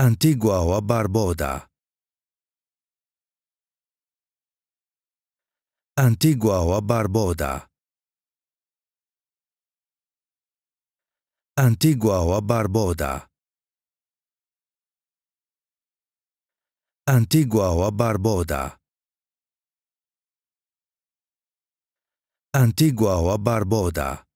Antigua o a Barboda. Antigua o a Barboda. Antigua o a Barboda. Antigua o a Barboda. Antigua o a Barboda.